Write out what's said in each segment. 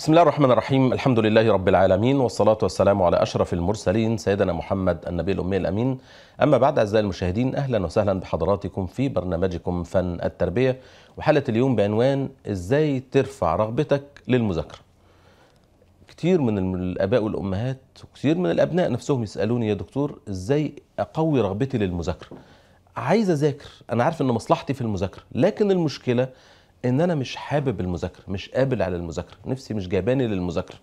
بسم الله الرحمن الرحيم الحمد لله رب العالمين والصلاة والسلام على أشرف المرسلين سيدنا محمد النبي الأمي الأمين أما بعد أعزائي المشاهدين أهلا وسهلا بحضراتكم في برنامجكم فن التربية وحلقة اليوم بعنوان إزاي ترفع رغبتك للمذاكرة كتير من الآباء والأمهات وكتير من الأبناء نفسهم يسألوني يا دكتور إزاي أقوي رغبتي للمذاكرة عايز أذاكر أنا عارف أن مصلحتي في المذاكرة لكن المشكلة ان انا مش حابب المذاكره مش قابل على المذاكره نفسي مش جايباني للمذاكره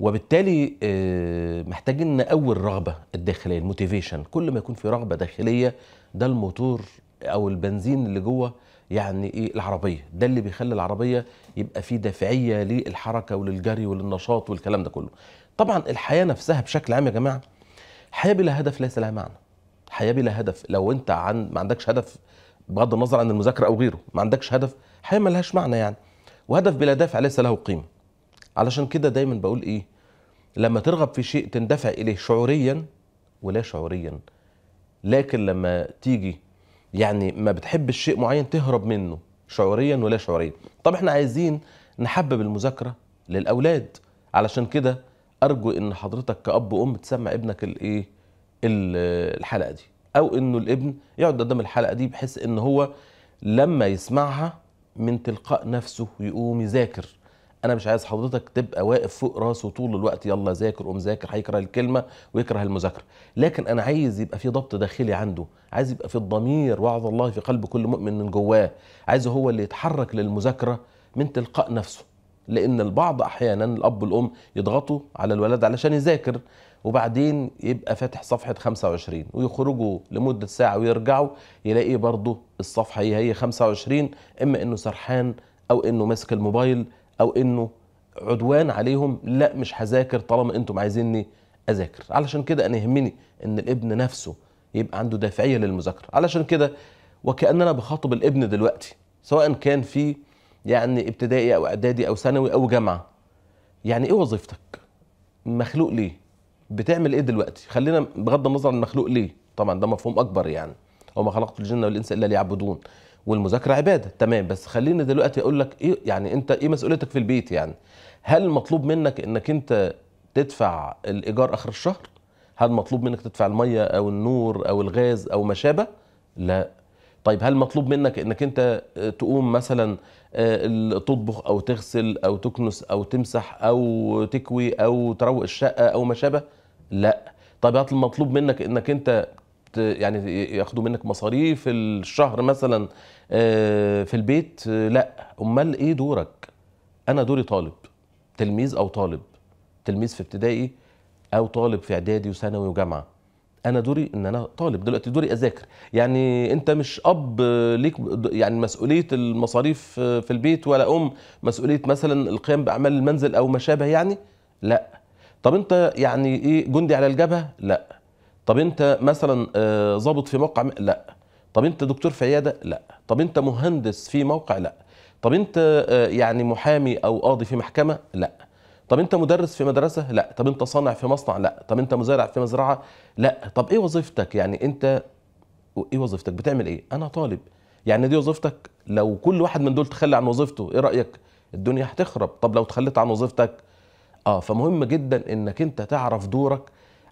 وبالتالي آه، محتاج ان نقوي الرغبه الداخليه الموتيفيشن كل ما يكون في رغبه داخليه ده الموتور او البنزين اللي جوه يعني ايه العربيه ده اللي بيخلي العربيه يبقى فيه دافعيه للحركه وللجري وللنشاط والكلام ده كله طبعا الحياه نفسها بشكل عام يا جماعه حياه بلا هدف ليس لها معنى حياه بلا هدف لو انت عن ما عندكش هدف بغض النظر عن المذاكره او غيره ما عندكش هدف حياه ملهاش معنى يعني وهدف بلا دافع ليس له قيمه علشان كده دايما بقول ايه لما ترغب في شيء تندفع اليه شعوريا ولا شعوريا لكن لما تيجي يعني ما بتحبش شيء معين تهرب منه شعوريا ولا شعوريا طب احنا عايزين نحبب المذاكره للاولاد علشان كده ارجو ان حضرتك كاب وام تسمع ابنك الايه الحلقه دي او انه الابن يقعد قدام الحلقه دي بحيث ان هو لما يسمعها من تلقاء نفسه يقوم يذاكر انا مش عايز حضرتك تبقى واقف فوق راسه طول الوقت يلا ذاكر قوم ذاكر هيكره الكلمه ويكره المذاكره لكن انا عايز يبقى في ضبط داخلي عنده عايز يبقى في الضمير وعظ الله في قلب كل مؤمن من جواه عايز هو اللي يتحرك للمذاكره من تلقاء نفسه لان البعض احيانا الاب والام يضغطوا على الولد علشان يذاكر وبعدين يبقى فاتح صفحة 25 ويخرجوا لمدة ساعة ويرجعوا يلاقي برضو الصفحة هي هي 25 إما إنه سرحان أو إنه ماسك الموبايل أو إنه عدوان عليهم لا مش هذاكر طالما أنتم عايزيني أذاكر علشان كده أنا يهمني إن الابن نفسه يبقى عنده دافعية للمذاكرة علشان كده وكأننا بخاطب الابن دلوقتي سواء كان في يعني ابتدائي أو إعدادي أو ثانوي أو جامعة يعني إيه وظيفتك؟ مخلوق ليه؟ بتعمل ايه دلوقتي خلينا بغض النظر عن المخلوق ليه طبعا ده مفهوم اكبر يعني وما خلقت الجن والانس الا ليعبدون والمذاكره عباده تمام بس خليني دلوقتي اقول لك ايه يعني انت ايه مسؤوليتك في البيت يعني هل مطلوب منك انك انت تدفع الايجار اخر الشهر هل مطلوب منك تدفع الميه او النور او الغاز او ما شابه لا طيب هل مطلوب منك انك انت تقوم مثلا آه، تطبخ او تغسل او تكنس او تمسح او تكوي او تروق الشقه او ما شابه لا طب المطلوب منك انك انت يعني ياخدوا منك مصاريف الشهر مثلا آه، في البيت آه، لا امال ايه دورك انا دوري طالب تلميذ او طالب تلميذ في ابتدائي او طالب في اعدادي وثانوي وجامعه انا دوري ان انا طالب دلوقتي دوري اذاكر يعني انت مش اب آه، ليك يعني مسؤوليه المصاريف في البيت ولا ام مسؤوليه مثلا القيام باعمال المنزل او ما شابه يعني لا طب انت يعني ايه جندي على الجبهه لا طب انت مثلا ظابط آه، في موقع لا طب انت دكتور في عياده لا طب انت مهندس في موقع لا طب انت آه، يعني محامي او قاضي في محكمه لا طب انت مدرس في مدرسه لا طب انت صانع في مصنع لا طب انت مزارع في مزرعه لا طب ايه وظيفتك يعني انت ايه وظيفتك بتعمل ايه انا طالب يعني دي وظيفتك لو كل واحد من دول تخلى عن وظيفته ايه رايك الدنيا هتخرب طب لو تخليت عن وظيفتك اه فمهم جدا انك انت تعرف دورك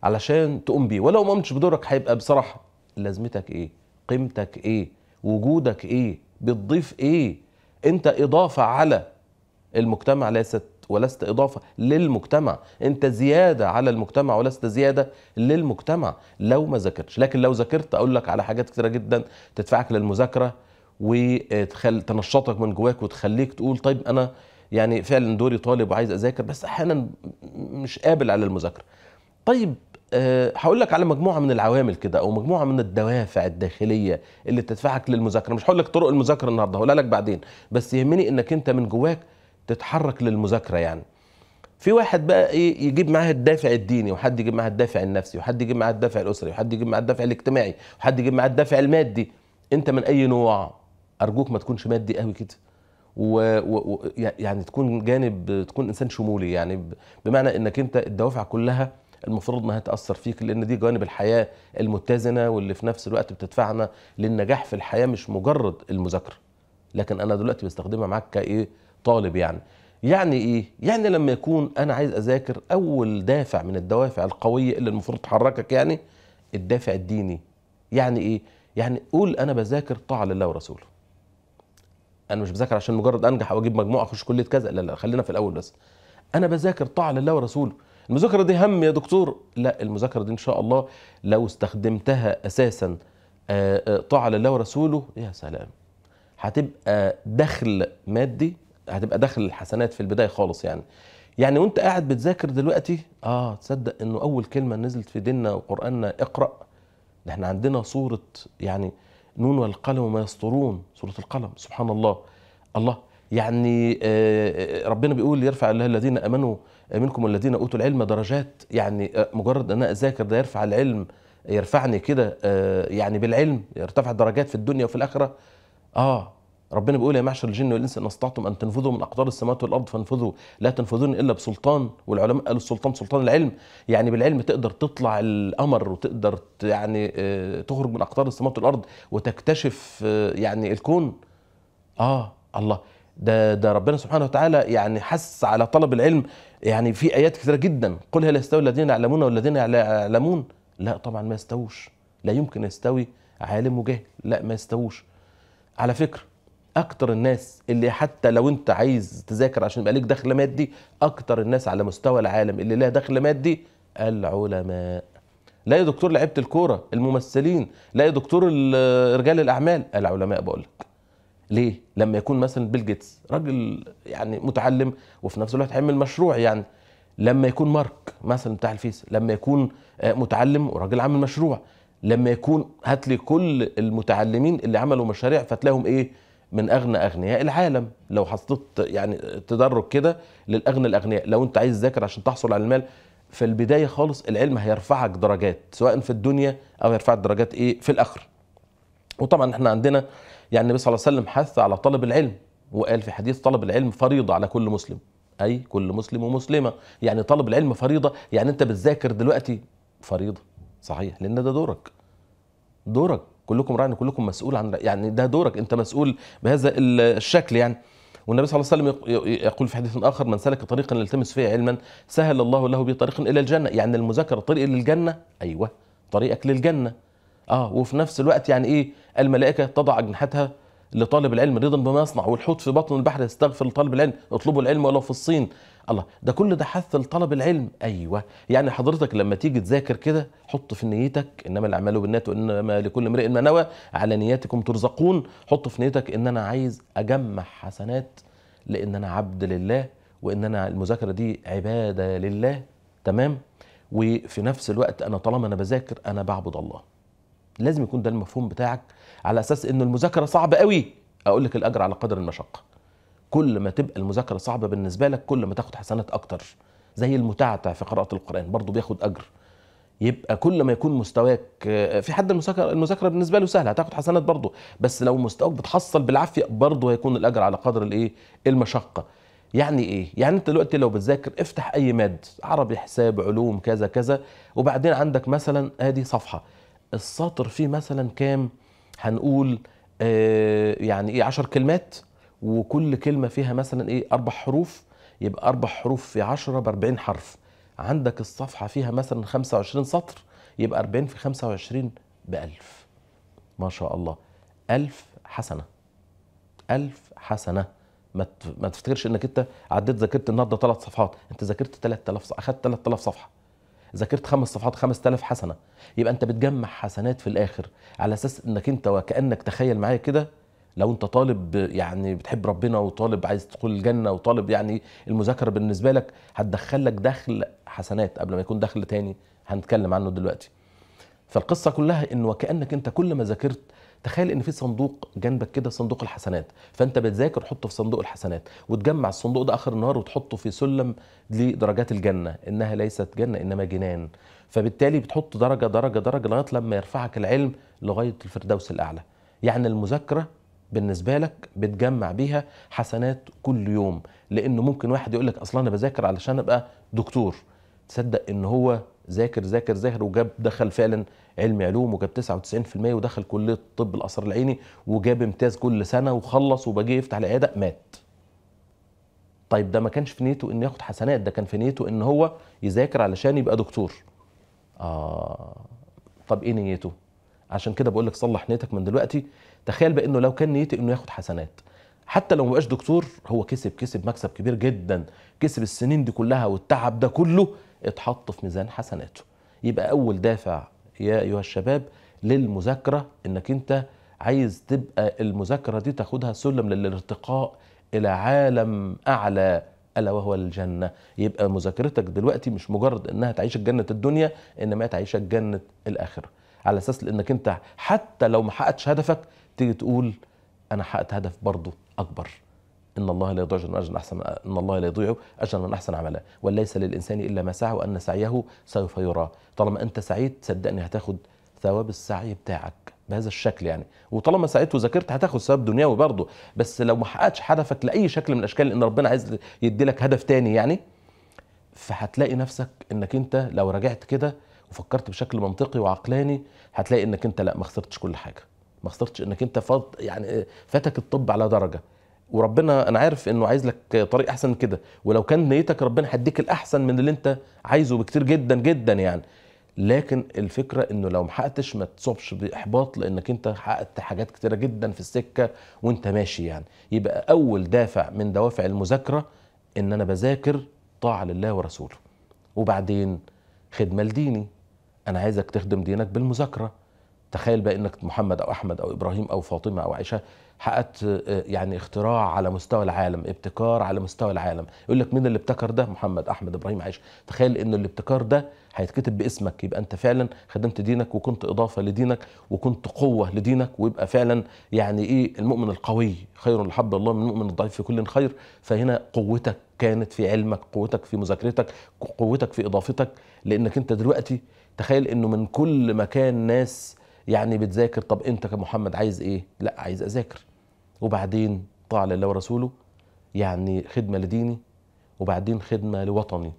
علشان تقوم بيه ولو ما قمتش بدورك هيبقى بصراحه لازمتك ايه قيمتك ايه وجودك ايه بتضيف ايه انت اضافه على المجتمع ليست ولست اضافه للمجتمع انت زياده على المجتمع ولست زياده للمجتمع لو ما ذاكرتش لكن لو ذاكرت اقول لك على حاجات كتيره جدا تدفعك للمذاكره وتنشطك من جواك وتخليك تقول طيب انا يعني فعلا دوري طالب وعايز اذاكر بس احيانا مش قابل على المذاكره طيب آه، هقول لك على مجموعه من العوامل كده او مجموعه من الدوافع الداخليه اللي تدفعك للمذاكره مش هقول لك طرق المذاكره النهارده هقولها لك بعدين بس يهمني انك انت من جواك تتحرك للمذاكره يعني في واحد بقى ايه يجيب معاه الدافع الديني وحد يجيب معاه الدافع النفسي وحد يجيب معاه الدافع الاسري وحد يجيب معاه الدافع الاجتماعي وحد يجيب معاه الدافع المادي انت من اي نوع ارجوك ما تكونش مادي قوي كده و... و... يعني تكون جانب تكون انسان شمولي يعني بمعنى انك انت الدوافع كلها المفروض ما هتاثر فيك لان دي جوانب الحياه المتزنه واللي في نفس الوقت بتدفعنا للنجاح في الحياه مش مجرد المذاكره لكن انا دلوقتي بستخدمها معاك كايه طالب يعني يعني ايه يعني لما يكون انا عايز اذاكر اول دافع من الدوافع القويه اللي المفروض تحركك يعني الدافع الديني يعني ايه يعني قول انا بذاكر طاعه لله ورسوله انا مش بذاكر عشان مجرد انجح او اجيب مجموعه اخش كليه كذا لا لا خلينا في الاول بس انا بذاكر طاعه لله ورسوله المذاكره دي هم يا دكتور لا المذاكره دي ان شاء الله لو استخدمتها اساسا آه، آه، طاعه لله ورسوله يا سلام هتبقى دخل مادي هتبقى دخل الحسنات في البدايه خالص يعني يعني وانت قاعد بتذاكر دلوقتي اه تصدق انه اول كلمه نزلت في ديننا وقراننا اقرا ده احنا عندنا صوره يعني نون والقلم وما يسطرون سورة القلم سبحان الله الله يعني آه، آه، ربنا بيقول يرفع الله الذين امنوا آه، منكم والذين اوتوا العلم درجات يعني مجرد ان انا اذاكر ده يرفع العلم يرفعني كده يعني بالعلم يرتفع الدرجات في الدنيا وفي الاخره اه ربنا بيقول يا معشر الجن والانس ان استطعتم ان تنفذوا من اقدار السماوات والارض فانفذوا لا تنفذون الا بسلطان والعلماء قالوا السلطان سلطان العلم يعني بالعلم تقدر تطلع القمر وتقدر يعني آه، تخرج من اقدار السماوات والارض وتكتشف آه، يعني الكون اه الله ده ده ربنا سبحانه وتعالى يعني حس على طلب العلم يعني في ايات كثيره جدا قل هل يستوي الذين يعلمون والذين لا يعلمون لا طبعا ما يستووش لا يمكن يستوي عالم وجاهل لا ما يستووش على فكره اكتر الناس اللي حتى لو انت عايز تذاكر عشان يبقى ليك دخل مادي اكتر الناس على مستوى العالم اللي لها دخل مادي العلماء لا يا دكتور لعيبه الكوره الممثلين لا يا دكتور رجال الاعمال العلماء بقول لك ليه لما يكون مثلا بيل جيتس راجل يعني متعلم وفي نفس الوقت عمل مشروع يعني لما يكون مارك مثلا بتاع الفيس لما يكون آه، متعلم وراجل عامل مشروع لما يكون هات لي كل المتعلمين اللي عملوا مشاريع فتلاقيهم ايه من اغنى اغنياء العالم لو حطيت يعني تدرج كده للاغنى الاغنياء لو انت عايز تذاكر عشان تحصل على المال في البدايه خالص العلم هيرفعك درجات سواء في الدنيا او هيرفعك درجات ايه في الاخره وطبعا احنا عندنا يعني النبي صلى الله عليه وسلم حث على طلب العلم وقال في حديث طلب العلم فريضه على كل مسلم اي كل مسلم ومسلمه يعني طلب العلم فريضه يعني انت بتذاكر دلوقتي فريضه صحيح لان ده دورك دورك كلكم راعي كلكم مسؤول عن يعني ده دورك انت مسؤول بهذا الشكل يعني والنبي صلى الله عليه وسلم يقول في حديث اخر من سلك طريقا يلتمس فيه علما سهل الله له به طريقا الى الجنه يعني المذاكره طريق للجنه ايوه طريقك للجنه اه وفي نفس الوقت يعني ايه الملائكه تضع اجنحتها لطالب العلم رضا بما يصنع والحوت في بطن البحر يستغفر لطالب العلم اطلبوا العلم ولو في الصين الله ده كل ده حث لطلب العلم ايوه يعني حضرتك لما تيجي تذاكر كده حط في نيتك انما الاعمال بالنيات وانما لكل امرئ ما نوى على نياتكم ترزقون حط في نيتك ان انا عايز اجمع حسنات لان انا عبد لله وان انا المذاكره دي عباده لله تمام وفي نفس الوقت انا طالما انا بذاكر انا بعبد الله لازم يكون ده المفهوم بتاعك على اساس انه المذاكره صعبه قوي اقول لك الاجر على قدر المشقه كل ما تبقى المذاكره صعبه بالنسبه لك كل ما تاخد حسنات اكتر زي المتعتع في قراءه القران برضه بياخد اجر يبقى كل ما يكون مستواك آه، في حد المذاكره المذاكره بالنسبه له سهله هتاخد حسنات برضه بس لو مستواك بتحصل بالعافيه برضه هيكون الاجر على قدر الايه المشقه يعني ايه يعني انت دلوقتي لو بتذاكر افتح اي ماده عربي حساب علوم كذا كذا وبعدين عندك مثلا ادي صفحه السطر فيه مثلا كام هنقول آه، يعني ايه 10 كلمات وكل كلمه فيها مثلا ايه اربع حروف يبقى اربع حروف في 10 ب 40 حرف عندك الصفحه فيها مثلا 25 سطر يبقى 40 في 25 ب 1000 ما شاء الله 1000 حسنه 1000 حسنه ما تفتكرش انك انت عديت ذاكرت النهارده ثلاث صفحات انت ذاكرت 3000 اخذت 3000 صفحه ذاكرت خمس صفحات 5000 حسنه يبقى انت بتجمع حسنات في الاخر على اساس انك انت وكانك تخيل معايا كده لو انت طالب يعني بتحب ربنا وطالب عايز تدخل الجنه وطالب يعني المذاكره بالنسبه لك هتدخل لك دخل حسنات قبل ما يكون دخل تاني هنتكلم عنه دلوقتي فالقصه كلها ان وكانك انت كل ما ذاكرت تخيل ان في صندوق جنبك كده صندوق الحسنات فانت بتذاكر حطه في صندوق الحسنات وتجمع الصندوق ده اخر النهار وتحطه في سلم لدرجات الجنه انها ليست جنه انما جنان فبالتالي بتحط درجه درجه درجه لغايه لما يرفعك العلم لغايه الفردوس الاعلى يعني المذاكره بالنسبه لك بتجمع بيها حسنات كل يوم لانه ممكن واحد يقول لك اصلا انا بذاكر علشان ابقى دكتور تصدق ان هو ذاكر ذاكر ذاكر وجاب دخل فعلا علم علوم وجاب 99% ودخل كليه طب القصر العيني وجاب امتياز كل سنه وخلص وباجي يفتح العياده مات. طيب ده ما كانش في نيته انه ياخد حسنات ده كان في نيته ان هو يذاكر علشان يبقى دكتور. اه طب ايه نيته؟ عشان كده بقول لك صلح نيتك من دلوقتي تخيل بقى انه لو كان نيته انه ياخد حسنات حتى لو بقاش دكتور هو كسب كسب مكسب كبير جدا كسب السنين دي كلها والتعب ده كله اتحط في ميزان حسناته يبقى أول دافع يا أيها الشباب للمذاكرة إنك أنت عايز تبقى المذاكرة دي تاخدها سلم للارتقاء إلى عالم أعلى ألا وهو الجنة يبقى مذاكرتك دلوقتي مش مجرد إنها تعيش جنة الدنيا إنما تعيش جنة الآخرة على أساس إنك أنت حتى لو ما حققتش هدفك تيجي تقول أنا حققت هدف برضه أكبر إن الله لا يضيع أجر من أحسن إن الله لا يضيع أجر من أحسن عملا وليس للإنسان إلا ما سعى وأن سعيه سوف يرى طالما أنت سعيت صدقني هتاخد ثواب السعي بتاعك بهذا الشكل يعني وطالما سعيت وذاكرت هتاخد ثواب دنيوي برضه بس لو ما حققتش هدفك لاي شكل من الاشكال ان ربنا عايز يدي لك هدف تاني يعني فهتلاقي نفسك انك انت لو رجعت كده وفكرت بشكل منطقي وعقلاني هتلاقي انك انت لا ما خسرتش كل حاجه ما خسرتش انك انت فض يعني فاتك الطب على درجه وربنا انا عارف انه عايز لك طريق احسن من كده ولو كان نيتك ربنا هيديك الاحسن من اللي انت عايزه بكتير جدا جدا يعني لكن الفكره انه لو محققتش ما تصبش باحباط لانك انت حققت حاجات كتيره جدا في السكه وانت ماشي يعني يبقى اول دافع من دوافع المذاكره ان انا بذاكر طاعه لله ورسوله وبعدين خدمه لديني انا عايزك تخدم دينك بالمذاكره تخيل بقى انك محمد او احمد او ابراهيم او فاطمه او عائشه حققت آه، يعني اختراع على مستوى العالم ابتكار على مستوى العالم يقول لك مين اللي ابتكر ده محمد احمد ابراهيم عائشه تخيل ان الابتكار ده هيتكتب باسمك يبقى انت فعلا خدمت دينك وكنت اضافه لدينك وكنت قوه لدينك ويبقى فعلا يعني ايه المؤمن القوي خير لحب الله من المؤمن الضعيف في كل خير فهنا قوتك كانت في علمك قوتك في مذاكرتك قوتك في اضافتك لانك انت دلوقتي تخيل انه من كل مكان ناس يعني بتذاكر طب انت كمحمد عايز ايه لا عايز اذاكر وبعدين طاعة لله ورسوله يعني خدمة لديني وبعدين خدمة لوطني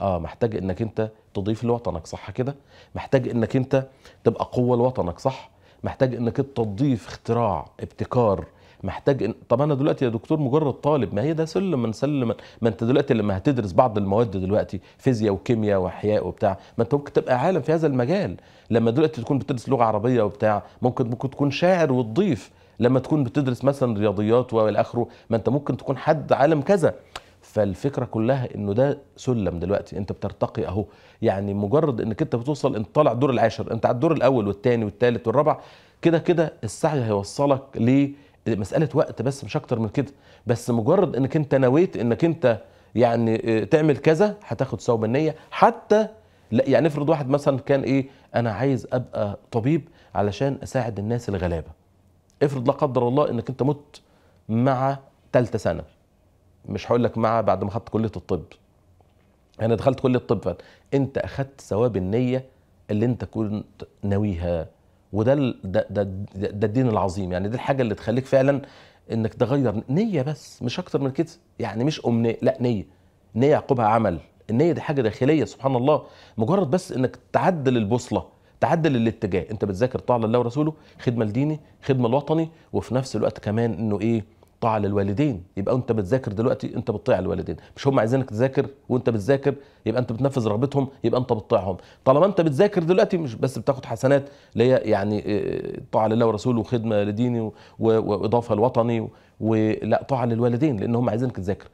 اه محتاج انك انت تضيف لوطنك صح كده محتاج انك انت تبقى قوة لوطنك صح محتاج انك انت تضيف اختراع ابتكار محتاج إن... طب انا دلوقتي يا دكتور مجرد طالب ما هي ده سلم من سلم ما انت دلوقتي لما هتدرس بعض المواد دلوقتي فيزياء وكيمياء واحياء وبتاع ما انت ممكن تبقى عالم في هذا المجال لما دلوقتي تكون بتدرس لغه عربيه وبتاع ممكن ممكن تكون شاعر وتضيف لما تكون بتدرس مثلا رياضيات والى اخره ما انت ممكن تكون حد عالم كذا فالفكره كلها انه ده سلم دلوقتي انت بترتقي اهو يعني مجرد انك انت بتوصل انت طالع الدور العاشر انت على الدور الاول والثاني والثالث والرابع كده كده السعي هيوصلك ليه مساله وقت بس مش اكتر من كده بس مجرد انك انت نويت انك انت يعني آه، تعمل كذا هتاخد ثواب النيه حتى لا يعني افرض واحد مثلا كان ايه انا عايز ابقى طبيب علشان اساعد الناس الغلابه افرض لا قدر الله انك انت مت مع ثالثه سنه مش هقول لك مع بعد ما خدت كليه الطب انا دخلت كليه الطب فأنت انت اخدت ثواب النيه اللي انت كنت ناويها وده ده, ده, ده الدين العظيم يعني دي الحاجه اللي تخليك فعلا انك تغير نيه بس مش اكتر من كده يعني مش امنيه لا نيه نيه يعقوبها عمل النيه دي حاجه داخليه سبحان الله مجرد بس انك تعدل البوصله تعدل الاتجاه انت بتذاكر طاعه لله ورسوله خدمه لديني خدمه لوطني وفي نفس الوقت كمان انه ايه طاعه للوالدين يبقى انت بتذاكر دلوقتي انت بتطيع الوالدين مش هم عايزينك تذاكر وانت بتذاكر يبقى انت بتنفذ رغبتهم يبقى انت بتطيعهم طالما انت بتذاكر دلوقتي مش بس بتاخد حسنات اللي هي يعني آه، طاعه لله ورسوله وخدمه لديني واضافه لوطني ولا طاعه للوالدين لان هم عايزينك تذاكر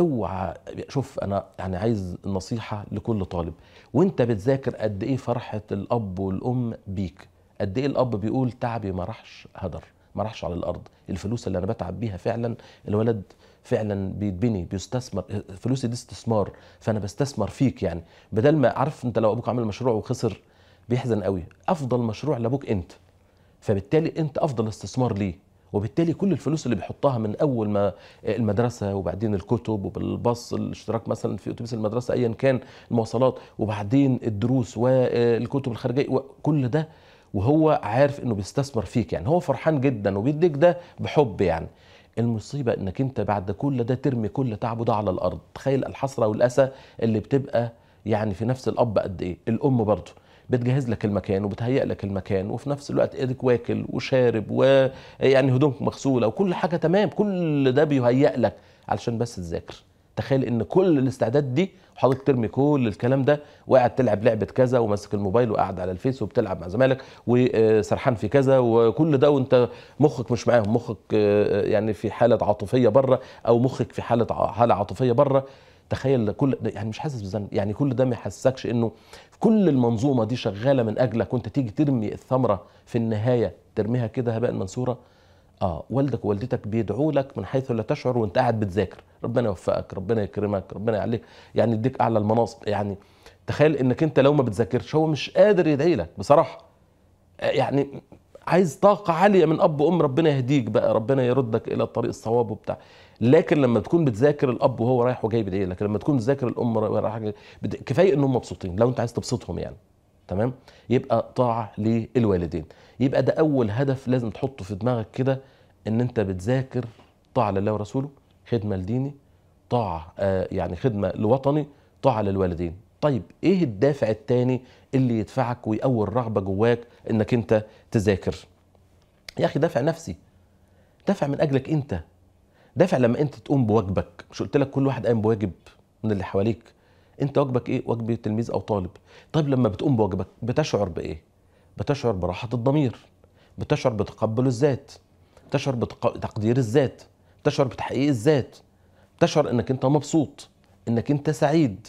اوعى شوف انا يعني عايز نصيحه لكل طالب وانت بتذاكر قد ايه فرحه الاب والام بيك قد ايه الاب بيقول تعبي ما راحش هدر ما راحش على الارض الفلوس اللي انا بتعب بيها فعلا الولد فعلا بيتبني بيستثمر فلوسي دي استثمار فانا بستثمر فيك يعني بدل ما عارف انت لو ابوك عمل مشروع وخسر بيحزن قوي افضل مشروع لابوك انت فبالتالي انت افضل استثمار ليه وبالتالي كل الفلوس اللي بيحطها من اول ما المدرسه وبعدين الكتب وبالباص الاشتراك مثلا في اتوبيس المدرسه ايا كان المواصلات وبعدين الدروس والكتب الخارجيه وكل ده وهو عارف انه بيستثمر فيك يعني هو فرحان جدا وبيديك ده بحب يعني المصيبه انك انت بعد كل ده ترمي كل تعبه ده على الارض تخيل الحسره والاسى اللي بتبقى يعني في نفس الاب قد ايه الام برضه بتجهز لك المكان وبتهيئ لك المكان وفي نفس الوقت ايدك واكل وشارب ويعني هدومك مغسوله وكل حاجه تمام كل ده بيهيئ لك علشان بس تذاكر تخيل ان كل الاستعداد دي وحضرتك ترمي كل الكلام ده وقاعد تلعب لعبه كذا وماسك الموبايل وقاعد على الفيس وبتلعب مع زمالك وسرحان في كذا وكل ده وانت مخك مش معاهم مخك آه، آه، يعني في حاله عاطفيه بره او مخك في حاله حاله عاطفيه بره تخيل كل يعني مش حاسس بالذنب يعني كل ده ما يحسسكش انه كل المنظومه دي شغاله من اجلك وانت تيجي ترمي الثمره في النهايه ترميها كده هباء منثوره اه والدك ووالدتك بيدعوا لك من حيث لا تشعر وانت قاعد بتذاكر ربنا يوفقك ربنا يكرمك ربنا يعليك يعني يديك اعلى المناصب يعني تخيل انك انت لو ما بتذاكرش هو مش قادر يدعي لك بصراحه يعني عايز طاقه عاليه من اب وام ربنا يهديك بقى ربنا يردك الى الطريق الصواب وبتاع لكن لما تكون بتذاكر الاب وهو رايح وجاي بيدعي لك لما تكون بتذاكر الام رايح كفايه انهم مبسوطين لو انت عايز تبسطهم يعني تمام يبقى طاعه للوالدين يبقى ده اول هدف لازم تحطه في دماغك كده ان انت بتذاكر طاعه لله ورسوله خدمه لديني طاعه آه، يعني خدمه لوطني طاعه للوالدين طيب ايه الدافع الثاني اللي يدفعك ويقوي الرغبه جواك انك انت تذاكر يا اخي دافع نفسي دافع من اجلك انت دافع لما انت تقوم بواجبك مش قلت لك كل واحد قايم بواجب من اللي حواليك انت واجبك ايه واجب تلميذ او طالب طيب لما بتقوم بواجبك بتشعر بايه بتشعر براحه الضمير بتشعر بتقبل الذات بتشعر بتقدير الذات بتشعر بتحقيق الذات بتشعر انك انت مبسوط انك انت سعيد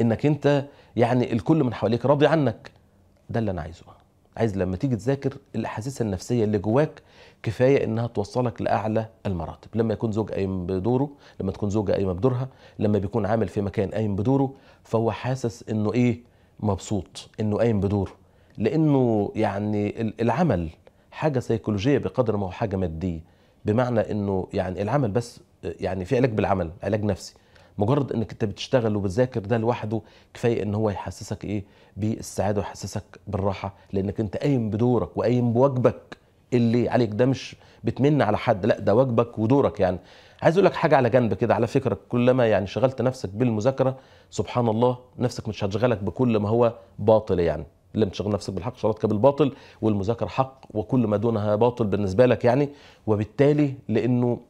انك انت يعني الكل من حواليك راضي عنك ده اللي انا عايزه عايز لما تيجي تذاكر الاحاسيس النفسيه اللي جواك كفايه انها توصلك لاعلى المراتب لما يكون زوج قايم بدوره لما تكون زوجه قايمه بدورها لما بيكون عامل في مكان قايم بدوره فهو حاسس انه ايه مبسوط انه قايم بدوره لانه يعني العمل حاجه سيكولوجيه بقدر ما هو حاجه ماديه بمعنى انه يعني العمل بس يعني في علاج بالعمل علاج نفسي مجرد انك انت بتشتغل وبتذاكر ده لوحده كفايه ان هو يحسسك ايه بالسعاده ويحسسك بالراحه لانك انت قايم بدورك وقايم بواجبك اللي عليك ده مش بتمن على حد لا ده واجبك ودورك يعني عايز اقول لك حاجه على جنب كده على فكره كلما يعني شغلت نفسك بالمذاكره سبحان الله نفسك مش هتشغلك بكل ما هو باطل يعني لم تشغل نفسك بالحق شغلتك بالباطل والمذاكره حق وكل ما دونها باطل بالنسبه لك يعني وبالتالي لانه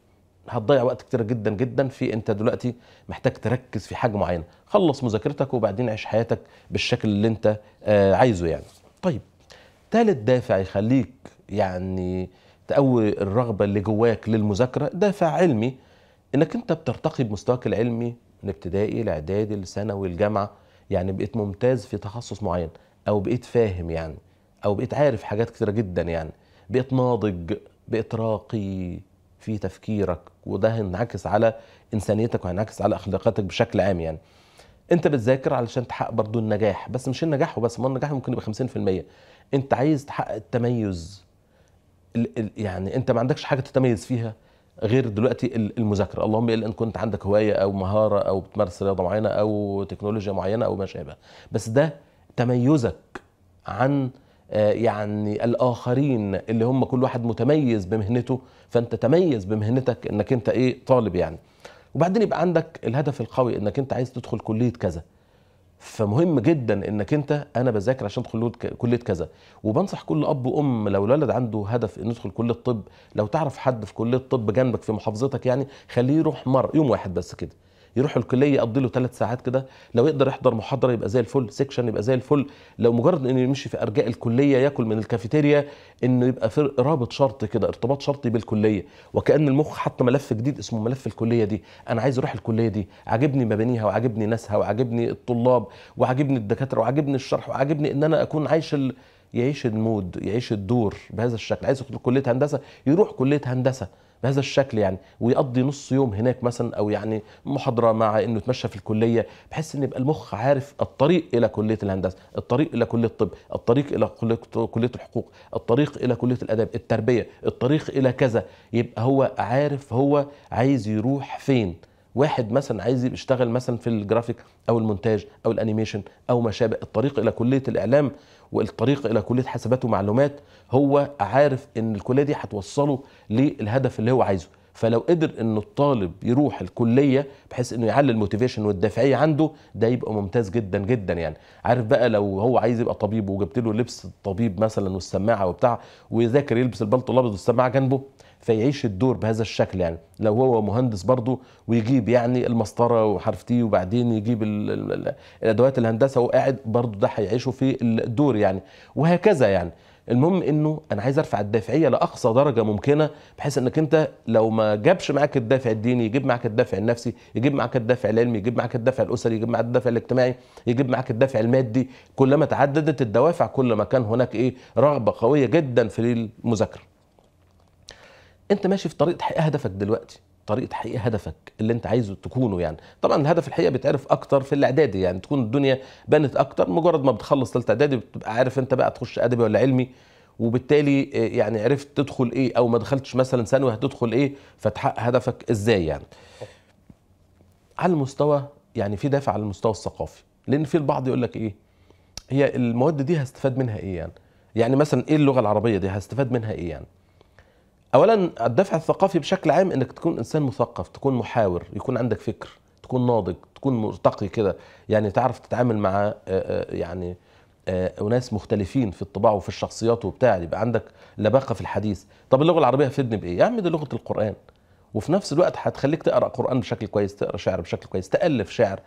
هتضيع وقت كتير جدا جدا في انت دلوقتي محتاج تركز في حاجه معينه خلص مذاكرتك وبعدين عيش حياتك بالشكل اللي انت آه عايزه يعني طيب ثالث دافع يخليك يعني تقوي الرغبه اللي جواك للمذاكره دافع علمي انك انت بترتقي بمستواك العلمي من ابتدائي لاعدادي لثانوي الجامعه يعني بقيت ممتاز في تخصص معين او بقيت فاهم يعني او بقيت عارف حاجات كتيره جدا يعني بقيت ناضج بقيت راقي في تفكيرك وده هينعكس على انسانيتك وهينعكس على اخلاقاتك بشكل عام يعني انت بتذاكر علشان تحقق برضو النجاح بس مش النجاح وبس ما النجاح ممكن يبقى 50% انت عايز تحقق التميز يعني انت ما عندكش حاجه تتميز فيها غير دلوقتي المذاكره اللهم الا ان كنت عندك هوايه او مهاره او بتمارس رياضه معينه او تكنولوجيا معينه او ما شابه بس ده تميزك عن آه، يعني الاخرين اللي هم كل واحد متميز بمهنته فانت تميز بمهنتك انك انت ايه طالب يعني وبعدين يبقى عندك الهدف القوي انك انت عايز تدخل كليه كذا فمهم جدا انك انت انا بذاكر عشان ادخل كليه كذا وبنصح كل اب وام لو الولد عنده هدف انه يدخل كليه الطب لو تعرف حد في كليه الطب جنبك في محافظتك يعني خليه يروح مر يوم واحد بس كده يروح الكليه يقضي له ثلاث ساعات كده لو يقدر يحضر محاضره يبقى زي الفل سيكشن يبقى زي الفل لو مجرد انه يمشي في ارجاء الكليه ياكل من الكافيتيريا انه يبقى في رابط شرط كده ارتباط شرطي بالكليه وكان المخ حط ملف جديد اسمه ملف الكليه دي انا عايز اروح الكليه دي عاجبني مبانيها وعاجبني ناسها وعاجبني الطلاب وعاجبني الدكاتره وعاجبني الشرح وعاجبني ان انا اكون عايش ال... يعيش المود يعيش الدور بهذا الشكل عايز يدخل كليه هندسه يروح كليه هندسه بهذا الشكل يعني ويقضي نص يوم هناك مثلا او يعني محاضره مع انه يتمشى في الكليه بحيث ان يبقى المخ عارف الطريق الى كليه الهندسه الطريق الى كليه الطب الطريق الى كليه الحقوق الطريق الى كليه الاداب التربيه الطريق الى كذا يبقى هو عارف هو عايز يروح فين واحد مثلا عايز يشتغل مثلا في الجرافيك او المونتاج او الانيميشن او ما شابه الطريق الى كليه الاعلام والطريق الى كليه حسابات ومعلومات هو عارف ان الكليه دي هتوصله للهدف اللي هو عايزه فلو قدر ان الطالب يروح الكليه بحيث انه يعلي الموتيفيشن والدافعيه عنده ده يبقى ممتاز جدا جدا يعني عارف بقى لو هو عايز يبقى طبيب وجبت له لبس الطبيب مثلا والسماعه وبتاع ويذاكر يلبس البلطو الابيض والسماعه جنبه فيعيش الدور بهذا الشكل يعني لو هو مهندس برضه ويجيب يعني المسطره وحرفتي وبعدين يجيب الـ الـ الـ الادوات الهندسه وقاعد برضه ده هيعيشه في الدور يعني وهكذا يعني المهم انه انا عايز ارفع الدافعيه لاقصى درجه ممكنه بحيث انك انت لو ما جابش معاك الدافع الديني يجيب معاك الدافع النفسي يجيب معاك الدافع العلمي يجيب معاك الدافع الاسري يجيب معاك الدافع الاجتماعي يجيب معاك الدافع المادي كلما تعددت الدوافع كل ما كان هناك ايه رغبه قويه جدا في المذاكره انت ماشي في طريق تحقيق هدفك دلوقتي طريق تحقيق هدفك اللي انت عايزه تكونه يعني طبعا الهدف الحقيقه بيتعرف اكتر في الاعدادي يعني تكون الدنيا بانت اكتر مجرد ما بتخلص ثالثه اعدادي بتبقى عارف انت بقى تخش ادبي ولا علمي وبالتالي آه، يعني عرفت تدخل ايه او ما دخلتش مثلا ثانوي هتدخل ايه فتحقق هدفك ازاي يعني على المستوى يعني في دافع على المستوى الثقافي لان في البعض يقول لك ايه هي المواد دي هستفاد منها ايه يعني يعني مثلا ايه اللغه العربيه دي هستفاد منها ايه يعني اولا الدفع الثقافي بشكل عام انك تكون انسان مثقف تكون محاور يكون عندك فكر تكون ناضج تكون مرتقي كده يعني تعرف تتعامل مع آه، آه، يعني آه، اناس مختلفين في الطباع وفي الشخصيات وبتاع يبقى عندك لباقه في الحديث طب اللغه العربيه هتفيدني بايه يا عم دي لغه القران وفي نفس الوقت هتخليك تقرا قران بشكل كويس تقرا شعر بشكل كويس تالف شعر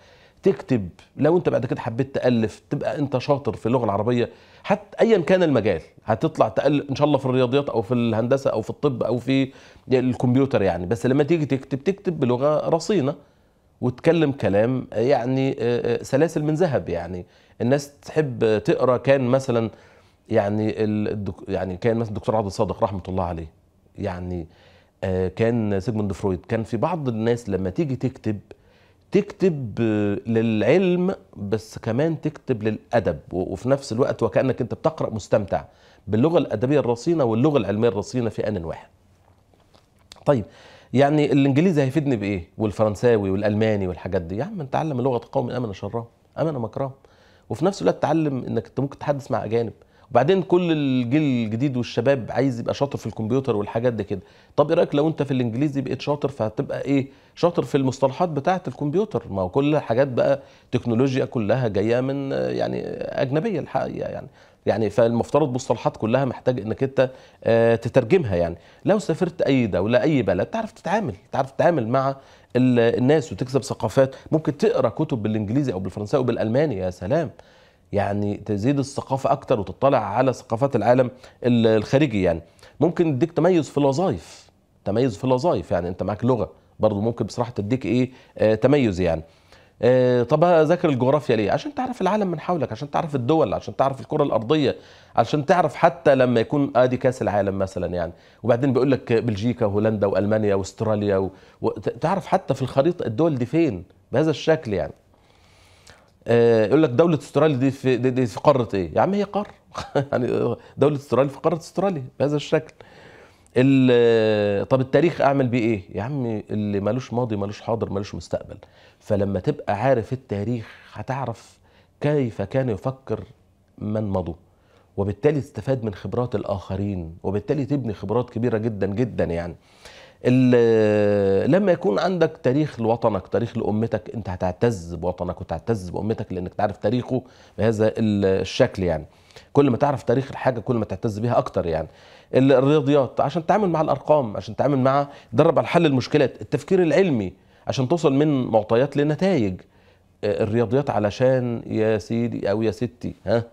تكتب لو انت بعد كده حبيت تالف تبقى انت شاطر في اللغه العربيه حتى ايا كان المجال هتطلع تقل ان شاء الله في الرياضيات او في الهندسه او في الطب او في الكمبيوتر يعني بس لما تيجي تكتب تكتب بلغه رصينه وتكلم كلام يعني سلاسل من ذهب يعني الناس تحب تقرا كان مثلا يعني الدك... يعني كان مثلا الدكتور عبد الصادق رحمه الله عليه يعني كان سيجموند فرويد كان في بعض الناس لما تيجي تكتب تكتب آه، للعلم بس كمان تكتب للادب وفي نفس الوقت وكانك انت بتقرا مستمتع باللغه الادبيه الرصينه واللغه العلميه الرصينه في ان واحد. طيب يعني الانجليزي هيفيدني بايه؟ والفرنساوي والالماني والحاجات دي، يا عم انت تعلم لغه قوم امن شرهم، امن مكرهم. وفي نفس الوقت تعلم انك انت ممكن تتحدث مع اجانب، وبعدين كل الجيل الجديد والشباب عايز يبقى شاطر في الكمبيوتر والحاجات دي كده طب ايه رايك لو انت في الانجليزي بقيت شاطر فهتبقى ايه شاطر في المصطلحات بتاعه الكمبيوتر ما هو كل حاجات بقى تكنولوجيا كلها جايه من يعني اجنبيه الحقيقه يعني يعني فالمفترض مصطلحات كلها محتاج انك انت آه، تترجمها يعني لو سافرت اي دوله اي بلد تعرف تتعامل تعرف تتعامل مع الناس وتكسب ثقافات ممكن تقرا كتب بالانجليزي او بالفرنساوي او بالالماني يا سلام يعني تزيد الثقافه اكتر وتطلع على ثقافات العالم الخارجي يعني ممكن يديك تميز في الوظائف تميز في الوظائف يعني انت معاك لغه برضه ممكن بصراحه تديك ايه آه تميز يعني آه طب اذاكر الجغرافيا ليه عشان تعرف العالم من حولك عشان تعرف الدول عشان تعرف الكره الارضيه عشان تعرف حتى لما يكون ادي آه كاس العالم مثلا يعني وبعدين بيقول لك بلجيكا وهولندا والمانيا واستراليا و... و... تعرف حتى في الخريطه الدول دي فين بهذا الشكل يعني آه، يقول لك دوله استراليا دي في دي, دي في قاره ايه؟ يا عم هي قاره يعني دوله استراليا في قاره استراليا بهذا الشكل. آه، طب التاريخ اعمل بيه ايه؟ يا عم اللي ملوش ماضي ملوش حاضر ملوش مستقبل. فلما تبقى عارف التاريخ هتعرف كيف كان يفكر من مضوا. وبالتالي تستفاد من خبرات الاخرين وبالتالي تبني خبرات كبيره جدا جدا يعني. لما يكون عندك تاريخ لوطنك تاريخ لأمتك أنت هتعتز بوطنك وتعتز بأمتك لأنك تعرف تاريخه بهذا الشكل يعني كل ما تعرف تاريخ الحاجة كل ما تعتز بيها أكتر يعني الرياضيات عشان تتعامل مع الأرقام عشان تتعامل مع تدرب على حل المشكلات التفكير العلمي عشان توصل من معطيات لنتائج آه، الرياضيات علشان يا سيدي أو يا ستي ها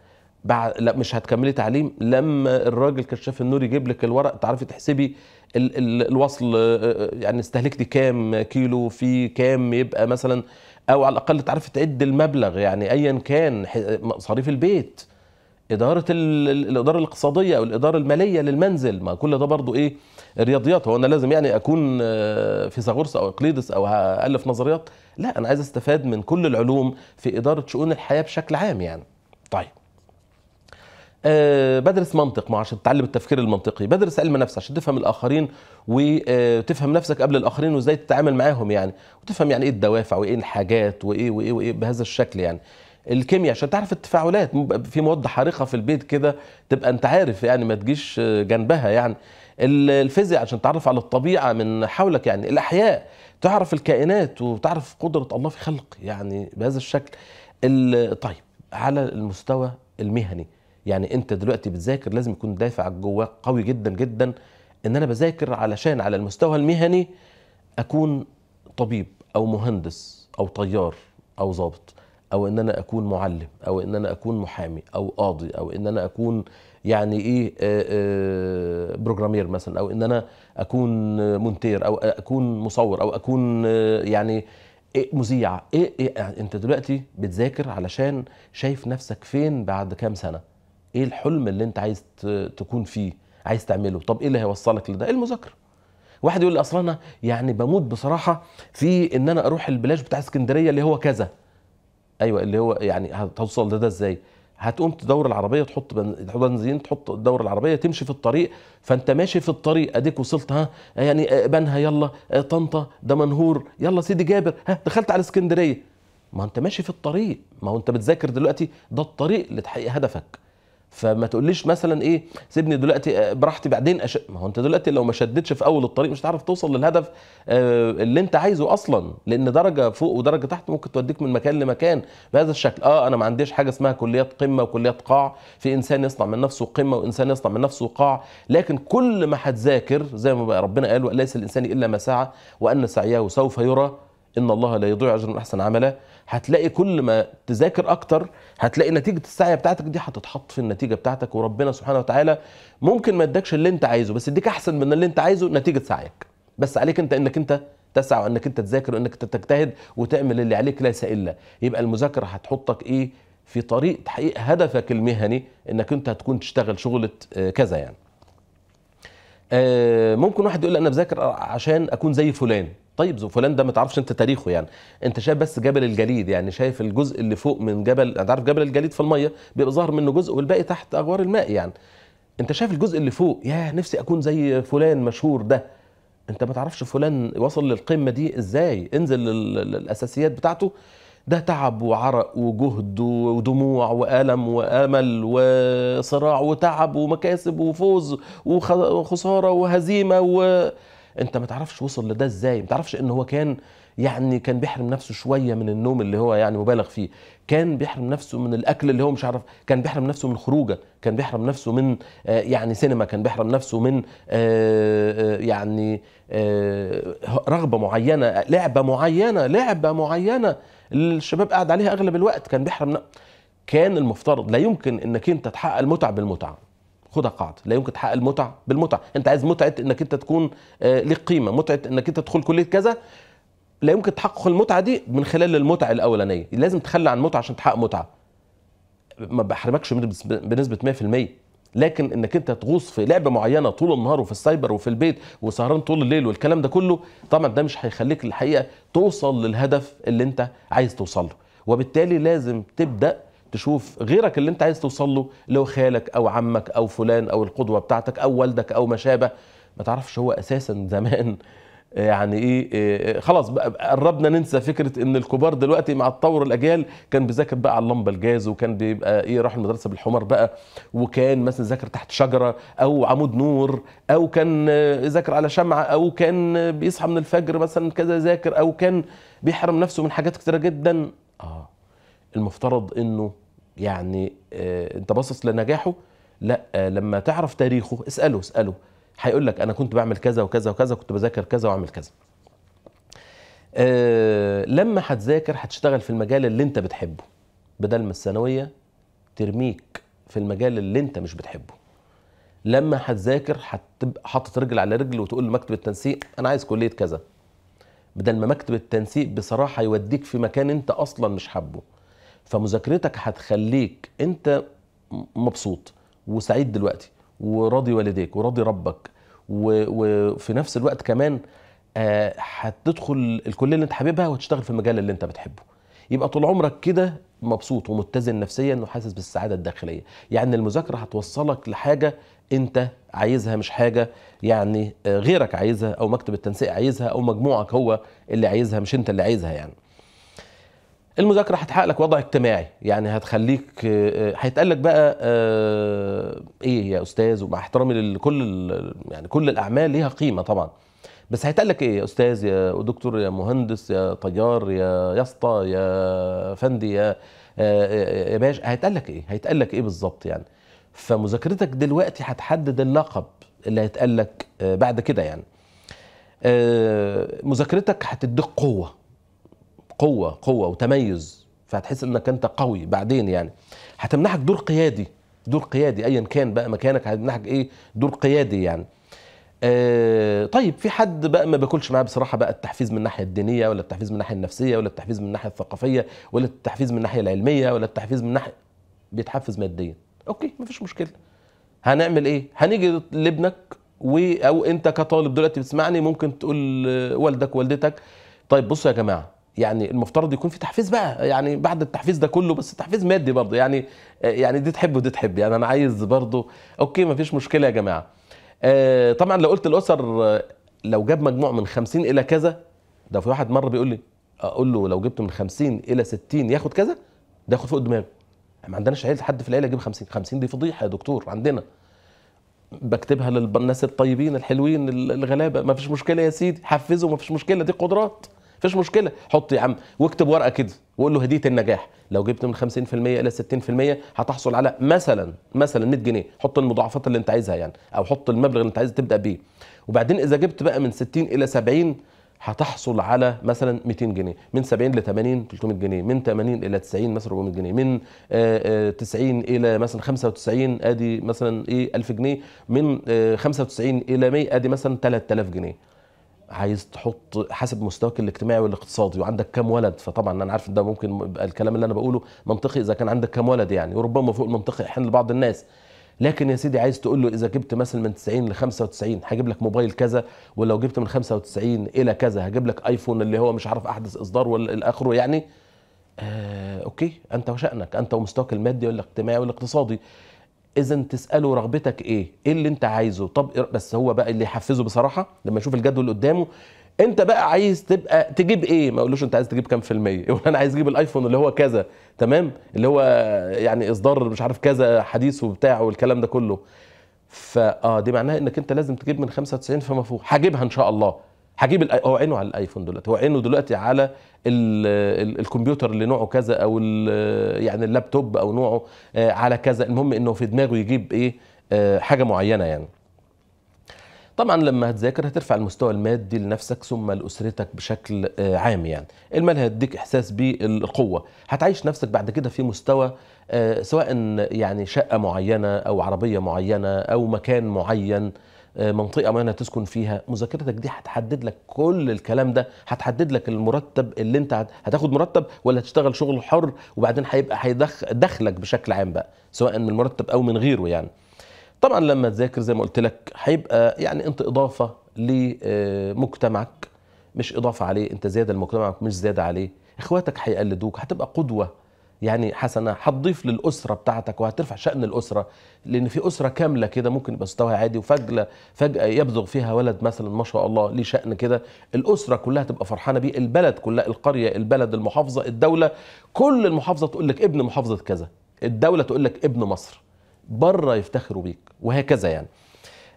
بعد لا مش هتكملي تعليم لما الراجل كشاف النور يجيب لك الورق تعرفي تحسبي ال... ال... الوصل آه، آه، يعني استهلكتي كام كيلو في كام يبقى مثلا او على الاقل تعرفي تعد المبلغ يعني ايا كان مصاريف البيت اداره ال... الاداره الاقتصاديه او الاداره الماليه للمنزل ما كل ده برضو ايه رياضيات هو انا لازم يعني اكون آه، فيثاغورس او اقليدس او الف نظريات لا انا عايز استفاد من كل العلوم في اداره شؤون الحياه بشكل عام يعني طيب آه، بدرس منطق ما عشان تتعلم التفكير المنطقي بدرس علم نفس عشان تفهم الاخرين وتفهم آه، نفسك قبل الاخرين وازاي تتعامل معاهم يعني وتفهم يعني ايه الدوافع وايه الحاجات وايه وايه وايه بهذا الشكل يعني الكيمياء عشان تعرف التفاعلات في مواد حارقه في البيت كده تبقى انت عارف يعني ما تجيش آه، جنبها يعني الفيزياء عشان تعرف على الطبيعه من حولك يعني الاحياء تعرف الكائنات وتعرف قدره الله في خلق يعني بهذا الشكل طيب على المستوى المهني يعني انت دلوقتي بتذاكر لازم يكون دافعك جواك قوي جدا جدا ان انا بذاكر علشان على المستوى المهني اكون طبيب او مهندس او طيار او ضابط او ان انا اكون معلم او ان انا اكون محامي او قاضي او ان انا اكون يعني ايه آآ آآ بروجرامير مثلا او ان انا اكون مونتير او اكون مصور او اكون آه، يعني إيه مذيع إيه،, إيه, ايه انت دلوقتي بتذاكر علشان شايف نفسك فين بعد كام سنه ايه الحلم اللي انت عايز تكون فيه عايز تعمله طب ايه اللي هيوصلك لده المذاكره واحد يقول لي اصل انا يعني بموت بصراحه في ان انا اروح البلاج بتاع اسكندريه اللي هو كذا ايوه اللي هو يعني هتوصل لده ازاي هتقوم تدور العربيه تحط بنزين تحط تدور العربيه تمشي في الطريق فانت ماشي في الطريق اديك وصلت ها يعني آه، بنها يلا آه، طنطا ده منهور يلا سيدي جابر ها دخلت على اسكندريه ما انت ماشي في الطريق ما هو انت بتذاكر دلوقتي ده الطريق لتحقيق هدفك فما تقوليش مثلا ايه سيبني دلوقتي آه، براحتي بعدين أش... ما هو انت دلوقتي لو ما شدتش في اول الطريق مش هتعرف توصل للهدف آه، اللي انت عايزه اصلا لان درجه فوق ودرجه تحت ممكن توديك من مكان لمكان بهذا الشكل اه انا ما عنديش حاجه اسمها كليات قمه وكليات قاع في انسان يصنع من نفسه قمه وانسان يصنع من نفسه قاع لكن كل ما هتذاكر زي ما ربنا قال ليس الانسان الا ما سعى وان سعيه سوف يرى ان الله لا يضيع اجر من احسن عمله هتلاقي كل ما تذاكر اكتر هتلاقي نتيجه السعي بتاعتك دي هتتحط في النتيجه بتاعتك وربنا سبحانه وتعالى ممكن ما يدكش اللي انت عايزه بس يديك احسن من اللي انت عايزه نتيجه سعيك بس عليك انت انك انت تسعى وانك انت تذاكر وانك انت تجتهد وتعمل اللي عليك ليس الا يبقى المذاكره هتحطك ايه في طريق تحقيق هدفك المهني انك انت هتكون تشتغل شغله آه، كذا يعني آه، ممكن واحد يقول انا بذاكر عشان اكون زي فلان طيب فلان ده ما تعرفش انت تاريخه يعني انت شايف بس جبل الجليد يعني شايف الجزء اللي فوق من جبل انت عارف جبل الجليد في الميه بيبقى ظاهر منه جزء والباقي تحت اغوار الماء يعني انت شايف الجزء اللي فوق يا نفسي اكون زي فلان مشهور ده انت ما تعرفش فلان وصل للقمه دي ازاي انزل للاساسيات بتاعته ده تعب وعرق وجهد ودموع وألم وأمل وصراع وتعب ومكاسب وفوز وخسارة وهزيمة و... انت ما تعرفش وصل لده ازاي ما تعرفش ان هو كان يعني كان بيحرم نفسه شويه من النوم اللي هو يعني مبالغ فيه كان بيحرم نفسه من الاكل اللي هو مش عارف كان بيحرم نفسه من خروجه كان بيحرم نفسه من آه، يعني سينما كان بيحرم نفسه من آه، آه، يعني رغبه معينه لعبه معينه لعبه معينه الشباب قاعد عليها اغلب الوقت كان بيحرم كان المفترض لا يمكن انك انت تحقق المتعه بالمتعه خدها قاعده لا يمكن تحقق المتعه بالمتعه انت عايز متعه انك انت تكون آه، ليك قيمه متعه انك انت تدخل كليه كذا لا يمكن تحقق المتعه دي من خلال المتعه الاولانيه لازم تخلى عن متعه عشان تحقق متعه ما بحرمكش بنسبه 100% لكن انك انت تغوص في لعبه معينه طول النهار وفي السايبر وفي البيت وسهران طول الليل والكلام ده كله طبعا ده مش هيخليك الحقيقه توصل للهدف اللي انت عايز توصل له وبالتالي لازم تبدا تشوف غيرك اللي انت عايز توصل له اللي هو خالك او عمك او فلان او القدوه بتاعتك او والدك او ما شابه ما تعرفش هو اساسا زمان يعني إيه،, ايه خلاص بقى قربنا ننسى فكره ان الكبار دلوقتي مع تطور الاجيال كان بيذاكر بقى على اللمبه الجاز وكان بيبقى ايه راح المدرسه بالحمار بقى وكان مثلا ذاكر تحت شجره او عمود نور او كان ذاكر على شمعه او كان بيصحى من الفجر مثلا كذا ذاكر او كان بيحرم نفسه من حاجات كثيره جدا اه المفترض انه يعني آه، انت باصص لنجاحه لا آه، لما تعرف تاريخه اساله اساله هيقول لك انا كنت بعمل كذا وكذا وكذا كنت بذاكر كذا واعمل كذا أه لما هتذاكر هتشتغل في المجال اللي انت بتحبه بدل ما الثانويه ترميك في المجال اللي انت مش بتحبه لما هتذاكر هتبقى حاطط رجل على رجل وتقول لمكتب التنسيق انا عايز كليه كذا بدل ما مكتب التنسيق بصراحه يوديك في مكان انت اصلا مش حابه فمذاكرتك هتخليك انت مبسوط وسعيد دلوقتي وراضي والديك وراضي ربك وفي نفس الوقت كمان آه، هتدخل الكليه اللي انت حاببها وهتشتغل في المجال اللي انت بتحبه يبقى طول عمرك كده مبسوط ومتزن نفسيا وحاسس بالسعاده الداخليه يعني المذاكره هتوصلك لحاجه انت عايزها مش حاجه يعني آه، غيرك عايزها او مكتب التنسيق عايزها او مجموعك هو اللي عايزها مش انت اللي عايزها يعني المذاكره هتحقق لك وضع اجتماعي يعني هتخليك آه، آه، هيتقال لك بقى آه، ايه يا استاذ ومع احترامي لكل يعني كل الاعمال ليها قيمه طبعا بس هيتقال لك ايه يا استاذ يا دكتور يا مهندس يا طيار يا يسطى يا فندي يا يا باشا هيتقال لك ايه هيتقال لك ايه بالظبط يعني فمذاكرتك دلوقتي هتحدد اللقب اللي هيتقال لك بعد كده يعني مذاكرتك هتديك قوه قوه قوه وتميز فهتحس انك انت قوي بعدين يعني هتمنحك دور قيادي دور قيادي ايا كان بقى مكانك هيمنحك ايه دور قيادي يعني آه طيب في حد بقى ما باكلش معاه بصراحه بقى التحفيز من الناحيه الدينيه ولا التحفيز من الناحيه النفسيه ولا التحفيز من الناحيه الثقافيه ولا التحفيز من الناحيه العلميه ولا التحفيز من ناحيه بيتحفز ماديا اوكي مفيش مشكله هنعمل ايه هنيجي لابنك و او انت كطالب دلوقتي بتسمعني ممكن تقول آه، والدك والدتك طيب بصوا يا جماعه يعني المفترض يكون في تحفيز بقى يعني بعد التحفيز ده كله بس تحفيز مادي برضه يعني يعني دي تحب ودي تحب يعني انا عايز برضه اوكي مفيش مشكله يا جماعه آه، طبعا لو قلت الاسر لو جاب مجموع من 50 الى كذا ده في واحد مره بيقول لي اقول له لو جبت من 50 الى 60 ياخد كذا ده ياخد فوق دماغه يعني ما عندناش عيله حد في العيله يجيب 50 50 دي فضيحه يا دكتور عندنا بكتبها للناس الطيبين الحلوين الغلابه ما فيش مشكله يا سيدي حفزه ما فيش مشكله دي قدرات فيش مشكله حط يا عم واكتب ورقه كده وقول له هديه النجاح لو جبت من 50% الى 60% هتحصل على مثلا مثلا 100 جنيه حط المضاعفات اللي انت عايزها يعني او حط المبلغ اللي انت عايز تبدا بيه وبعدين اذا جبت بقى من 60 الى 70 هتحصل على مثلا 200 جنيه من 70 ل 80 300 جنيه من 80 الى 90 مثلا 400 جنيه من 90 آه، آه، الى مثلا 95 ادي مثلا ايه 1000 جنيه من 95 آه، الى 100 ادي مثلا 3000 جنيه عايز تحط حسب مستواك الاجتماعي والاقتصادي وعندك كام ولد فطبعا انا عارف ان ده ممكن يبقى الكلام اللي انا بقوله منطقي اذا كان عندك كام ولد يعني وربما فوق المنطقي احيانا لبعض الناس لكن يا سيدي عايز تقول له اذا جبت مثلا من 90 ل 95 هجيب لك موبايل كذا ولو جبت من 95 الى كذا هجيب لك ايفون اللي هو مش عارف احدث اصدار ولا اخره يعني آه اوكي انت وشانك انت ومستواك المادي والاجتماعي والاقتصادي اذا تساله رغبتك ايه ايه اللي انت عايزه طب بس هو بقى اللي يحفزه بصراحه لما يشوف الجدول اللي قدامه انت بقى عايز تبقى تجيب ايه ما اقولوش انت عايز تجيب كام في الميه يقول انا عايز اجيب الايفون اللي هو كذا تمام اللي هو يعني اصدار مش عارف كذا حديث وبتاع والكلام ده كله فاه دي معناها انك انت لازم تجيب من 95 فما فوق هجيبها ان شاء الله هجيب الأي... هو عينه على الايفون دلوقتي هو عينه دلوقتي على ال... ال... الكمبيوتر اللي نوعه كذا او ال... يعني اللابتوب او نوعه آه، على كذا المهم انه في دماغه يجيب ايه آه، حاجه معينه يعني طبعا لما هتذاكر هترفع المستوى المادي لنفسك ثم لاسرتك بشكل آه، عام يعني المال هيديك احساس بالقوه هتعيش نفسك بعد كده في مستوى سواء يعني شقه معينه او عربيه معينه او مكان معين آه، منطقه معينه تسكن فيها مذاكرتك دي هتحدد لك كل الكلام ده هتحدد لك المرتب اللي انت هتاخد مرتب ولا هتشتغل شغل حر وبعدين هيبقى دخلك بشكل عام بقى سواء من المرتب او من غيره يعني طبعا لما تذاكر زي ما قلت لك هيبقى يعني انت اضافه لمجتمعك مش اضافه عليه انت زياده لمجتمعك مش زياده عليه اخواتك هيقلدوك هتبقى قدوه يعني حسنه هتضيف للاسره بتاعتك وهترفع شان الاسره لان في اسره كامله كده ممكن يبقى مستواها عادي وفجاه فجاه يبزغ فيها ولد مثلا ما شاء الله ليه شان كده الاسره كلها تبقى فرحانه بيه البلد كلها القريه البلد المحافظه الدوله كل المحافظه تقول لك ابن محافظه كذا الدوله تقول لك ابن مصر بره يفتخروا بيك وهكذا يعني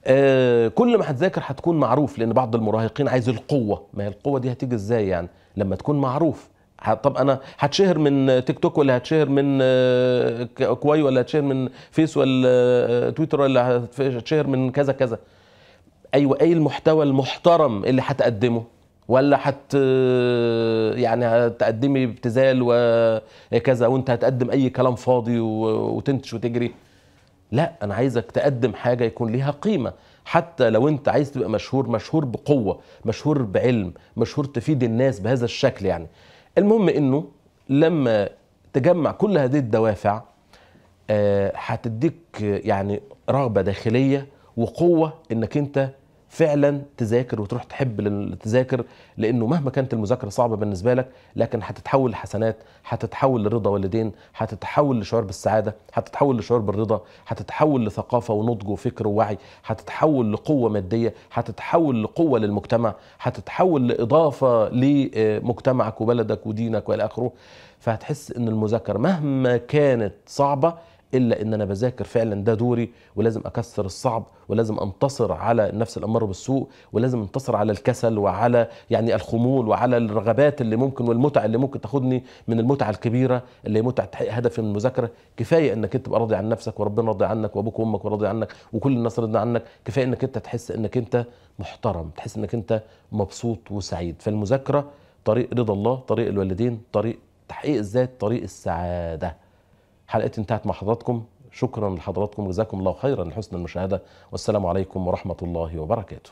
آه كل ما هتذاكر هتكون معروف لان بعض المراهقين عايز القوه ما هي القوه دي هتيجي ازاي يعني لما تكون معروف طب انا هتشهر من تيك توك ولا هتشهر من آه، كواي ولا هتشهر من فيس ولا آه، تويتر ولا هتشهر من كذا كذا ايوه ايه المحتوى المحترم اللي هتقدمه ولا هت آه، يعني هتقدمي ابتذال وكذا وانت هتقدم اي كلام فاضي وتنتش وتجري لا انا عايزك تقدم حاجه يكون ليها قيمه حتى لو انت عايز تبقى مشهور مشهور بقوه مشهور بعلم مشهور تفيد الناس بهذا الشكل يعني المهم انه لما تجمع كل هذه الدوافع آه، هتديك يعني رغبه داخليه وقوه انك انت فعلا تذاكر وتروح تحب تذاكر لانه مهما كانت المذاكره صعبه بالنسبه لك لكن هتتحول لحسنات هتتحول لرضا والدين هتتحول لشعور بالسعاده هتتحول لشعور بالرضا هتتحول لثقافه ونضج وفكر ووعي هتتحول لقوه ماديه هتتحول لقوه للمجتمع هتتحول لاضافه لمجتمعك وبلدك ودينك والى اخره فهتحس ان المذاكره مهما كانت صعبه الا ان انا بذاكر فعلا ده دوري ولازم اكسر الصعب ولازم انتصر على النفس الاماره بالسوء ولازم انتصر على الكسل وعلى يعني الخمول وعلى الرغبات اللي ممكن والمتعه اللي ممكن تاخدني من المتعه الكبيره اللي هي متعه تحقيق هدف من المذاكره كفايه انك انت تبقى راضي عن نفسك وربنا راضي عنك وابوك وامك راضي عنك وكل الناس راضيه عنك كفايه انك انت تحس انك انت محترم تحس انك انت مبسوط وسعيد فالمذاكره طريق رضا الله طريق الوالدين طريق تحقيق الذات طريق السعاده حلقتي انتهت مع حضراتكم شكرا لحضراتكم جزاكم الله خيرا لحسن المشاهدة والسلام عليكم ورحمة الله وبركاته